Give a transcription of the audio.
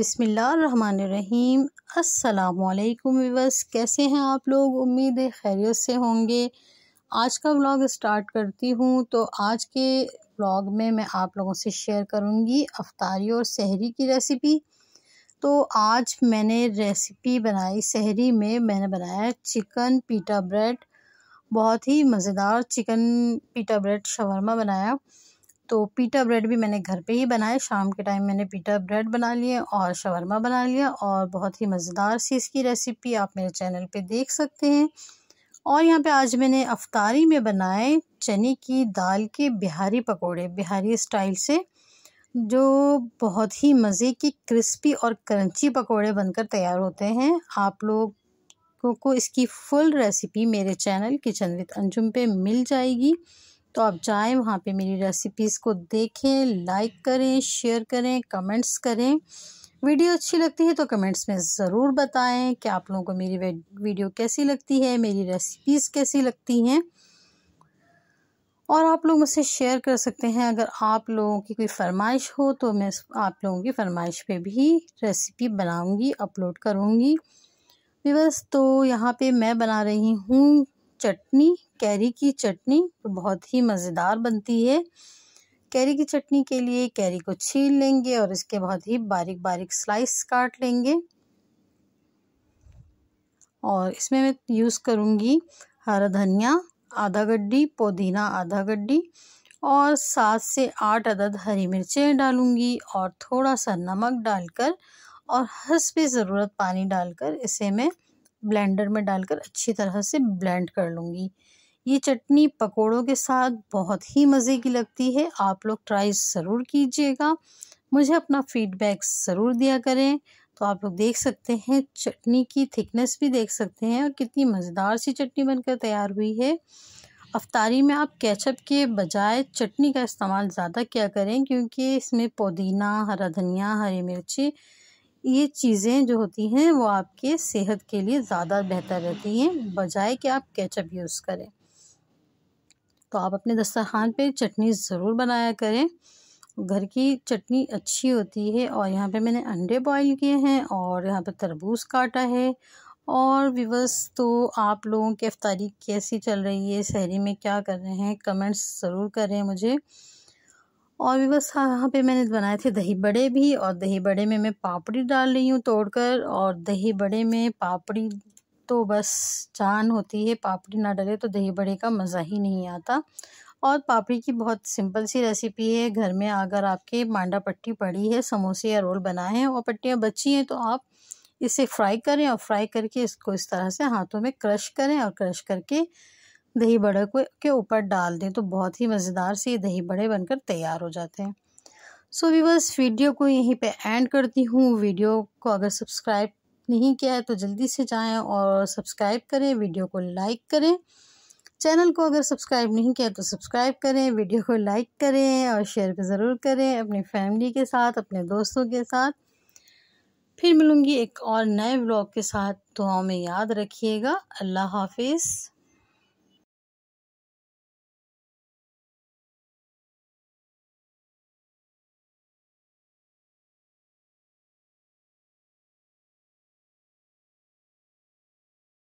बिसमीम् viewers कैसे हैं आप लोग उम्मीद है खैरियत से होंगे आज का व्लॉग स्टार्ट करती हूँ तो आज के व्लॉग में मैं आप लोगों से शेयर करूँगी अफ्तारी और सहरी की रेसिपी तो आज मैंने रेसिपी बनाई सहरी में मैंने बनाया चिकन पीटा ब्रेड बहुत ही मज़ेदार चिकन पीटा ब्रेड शवरमा बनाया तो पीटा ब्रेड भी मैंने घर पे ही बनाए शाम के टाइम मैंने पीटा ब्रेड बना लिए और शवरमा बना लिया और बहुत ही मज़ेदार सी इसकी रेसिपी आप मेरे चैनल पे देख सकते हैं और यहाँ पे आज मैंने अफ्तारी में बनाए चने की दाल के बिहारी पकोड़े बिहारी स्टाइल से जो बहुत ही मज़े की क्रिस्पी और क्रंची पकौड़े बनकर तैयार होते हैं आप लोग को इसकी फुल रेसिपी मेरे चैनल किचन विद अंजुम पे मिल जाएगी तो आप जाएं वहाँ पे मेरी रेसिपीज़ को देखें लाइक करें शेयर करें कमेंट्स करें वीडियो अच्छी लगती है तो कमेंट्स में ज़रूर बताएं कि आप लोगों को मेरी वीडियो कैसी लगती है मेरी रेसिपीज़ कैसी लगती हैं और आप लोग मुझसे शेयर कर सकते हैं अगर आप लोगों की कोई फरमाइश हो तो मैं आप लोगों की फरमाइश पे भी रेसिपी बनाऊंगी अपलोड करूंगी बस तो यहाँ पे मैं बना रही हूँ चटनी कैरी की चटनी बहुत ही मज़ेदार बनती है कैरी की चटनी के लिए कैरी को छील लेंगे और इसके बहुत ही बारीक बारीक स्लाइस काट लेंगे और इसमें मैं यूज़ करूँगी हरा धनिया आधा गड्ढी पुदीना आधा गड्ढी और सात से आठ अदद हरी मिर्चें डालूंगी और थोड़ा सा नमक डालकर और हंसपे ज़रूरत पानी डालकर इसे मैं ब्लेंडर में डालकर अच्छी तरह से ब्लेंड कर लूँगी ये चटनी पकोड़ों के साथ बहुत ही मज़े की लगती है आप लोग ट्राई ज़रूर कीजिएगा मुझे अपना फीडबैक ज़रूर दिया करें तो आप लोग देख सकते हैं चटनी की थिकनेस भी देख सकते हैं और कितनी मज़ेदार सी चटनी बनकर तैयार हुई है अफ्तारी में आप केचप के बजाय चटनी का इस्तेमाल ज़्यादा किया करें क्योंकि इसमें पुदीना हरा धनिया हरी मिर्ची ये चीज़ें जो होती हैं वो आपके सेहत के लिए ज़्यादा बेहतर रहती हैं बजाय कि आप केचप यूज़ करें तो आप अपने दस्तरखान पे चटनी ज़रूर बनाया करें घर की चटनी अच्छी होती है और यहाँ पे मैंने अंडे बॉईल किए हैं और यहाँ पे तरबूज काटा है और विवस तो आप लोगों की अफ्तारी कैसी चल रही है शहरी में क्या कर रहे हैं कमेंट्स ज़रूर करें मुझे और बस हाँ, यहाँ पे मैंने बनाए थे दही बड़े भी और दही बड़े में मैं पापड़ी डाल रही हूँ तोड़कर और दही बड़े में पापड़ी तो बस जान होती है पापड़ी ना डले तो दही बड़े का मज़ा ही नहीं आता और पापड़ी की बहुत सिंपल सी रेसिपी है घर में अगर आपके मांडा पट्टी पड़ी है समोसे या रोल बनाए हैं और पट्टियाँ बची हैं तो आप इसे फ्राई करें और फ्राई करके इसको इस तरह से हाथों में क्रश करें और क्रश करके दही बड़े को के ऊपर डाल दें तो बहुत ही मज़ेदार से ये दही बड़े बनकर तैयार हो जाते हैं सो so, वीवर्स वीडियो को यहीं पे एंड करती हूँ वीडियो को अगर सब्सक्राइब नहीं किया है तो जल्दी से जाएं और सब्सक्राइब करें वीडियो को लाइक करें चैनल को अगर सब्सक्राइब नहीं किया तो सब्सक्राइब करें वीडियो को लाइक करें और शेयर भी ज़रूर करें अपनी फैमिली के साथ अपने दोस्तों के साथ फिर मिलूँगी एक और नए ब्लॉग के साथ दुआओं में याद रखिएगा अल्लाह हाफिज़